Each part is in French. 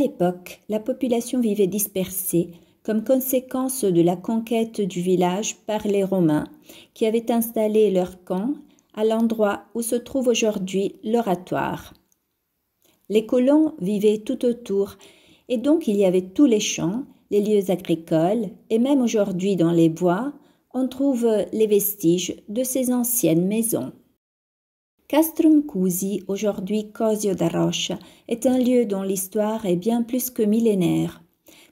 l'époque, la population vivait dispersée comme conséquence de la conquête du village par les Romains, qui avaient installé leur camp à l'endroit où se trouve aujourd'hui l'oratoire. Les colons vivaient tout autour, et donc il y avait tous les champs, les lieux agricoles, et même aujourd'hui dans les bois, on trouve les vestiges de ces anciennes maisons. Cusi, aujourd'hui Cosio da Roche, est un lieu dont l'histoire est bien plus que millénaire.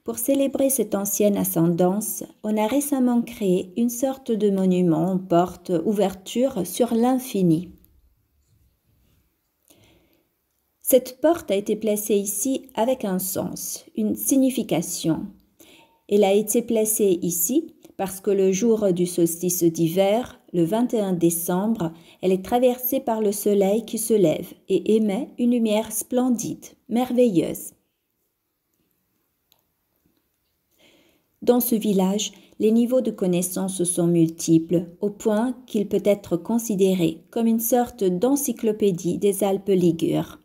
Pour célébrer cette ancienne ascendance, on a récemment créé une sorte de monument porte-ouverture sur l'infini. Cette porte a été placée ici avec un sens, une signification. Elle a été placée ici parce que le jour du solstice d'hiver, le 21 décembre, elle est traversée par le soleil qui se lève et émet une lumière splendide, merveilleuse. Dans ce village, les niveaux de connaissances sont multiples, au point qu'il peut être considéré comme une sorte d'encyclopédie des Alpes ligures.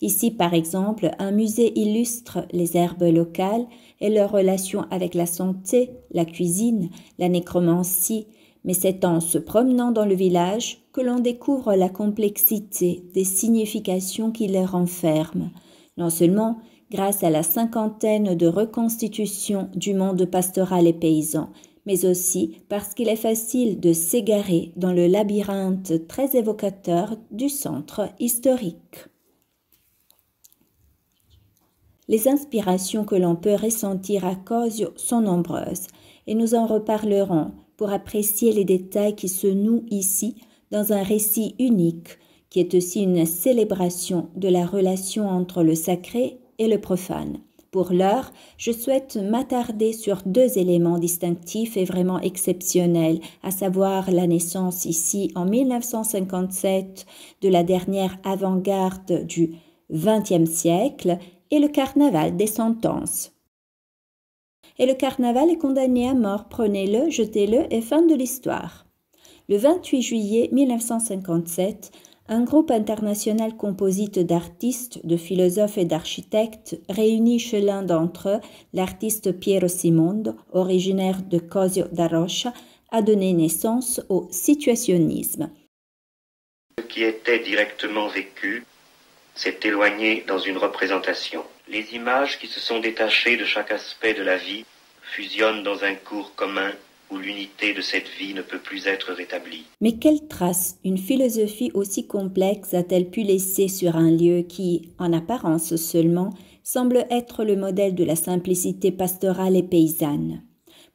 Ici, par exemple, un musée illustre les herbes locales et leurs relations avec la santé, la cuisine, la nécromancie, mais c'est en se promenant dans le village que l'on découvre la complexité des significations qui les renferment, non seulement grâce à la cinquantaine de reconstitutions du monde pastoral et paysan, mais aussi parce qu'il est facile de s'égarer dans le labyrinthe très évocateur du centre historique. Les inspirations que l'on peut ressentir à Cosio sont nombreuses, et nous en reparlerons pour apprécier les détails qui se nouent ici dans un récit unique qui est aussi une célébration de la relation entre le sacré et le profane. Pour l'heure, je souhaite m'attarder sur deux éléments distinctifs et vraiment exceptionnels, à savoir la naissance ici en 1957 de la dernière avant-garde du XXe siècle et le carnaval des sentences et le carnaval est condamné à mort. Prenez-le, jetez-le et fin de l'histoire. Le 28 juillet 1957, un groupe international composite d'artistes, de philosophes et d'architectes réunit chez l'un d'entre eux, l'artiste Piero Simondo, originaire de Cosio da a donné naissance au situationnisme. Ce qui était directement vécu s'est éloigné dans une représentation. Les images qui se sont détachées de chaque aspect de la vie fusionne dans un cours commun où l'unité de cette vie ne peut plus être rétablie. Mais quelle trace une philosophie aussi complexe a-t-elle pu laisser sur un lieu qui, en apparence seulement, semble être le modèle de la simplicité pastorale et paysanne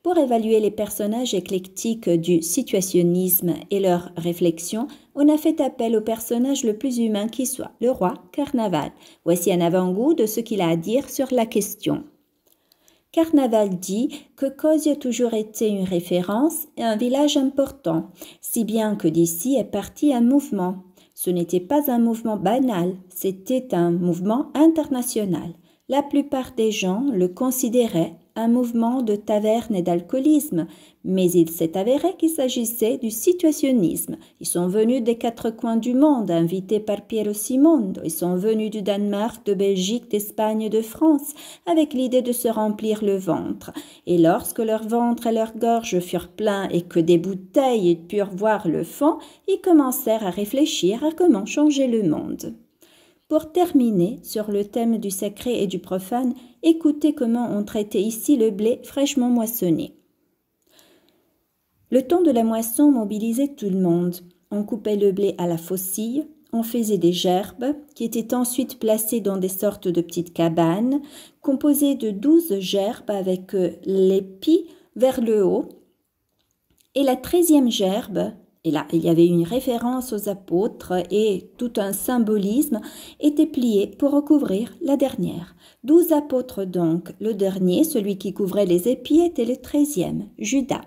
pour évaluer les personnages éclectiques du situationnisme et leurs réflexions, on a fait appel au personnage le plus humain qui soit, le roi Carnaval. Voici un avant-goût de ce qu'il a à dire sur la question. Carnaval dit que Cause a toujours été une référence et un village important, si bien que d'ici est parti un mouvement. Ce n'était pas un mouvement banal, c'était un mouvement international. La plupart des gens le considéraient un mouvement de taverne et d'alcoolisme, mais il s'est avéré qu'il s'agissait du situationnisme. Ils sont venus des quatre coins du monde, invités par Piero Simondo. Ils sont venus du Danemark, de Belgique, d'Espagne, de France, avec l'idée de se remplir le ventre. Et lorsque leur ventre et leur gorge furent pleins et que des bouteilles purent voir le fond, ils commencèrent à réfléchir à comment changer le monde. Pour terminer, sur le thème du sacré et du profane, écoutez comment on traitait ici le blé fraîchement moissonné. Le temps de la moisson mobilisait tout le monde. On coupait le blé à la faucille, on faisait des gerbes, qui étaient ensuite placées dans des sortes de petites cabanes, composées de douze gerbes avec euh, l'épi vers le haut, et la treizième gerbe, et là, il y avait une référence aux apôtres et tout un symbolisme était plié pour recouvrir la dernière. Douze apôtres donc, le dernier, celui qui couvrait les épis, était le treizième, Judas.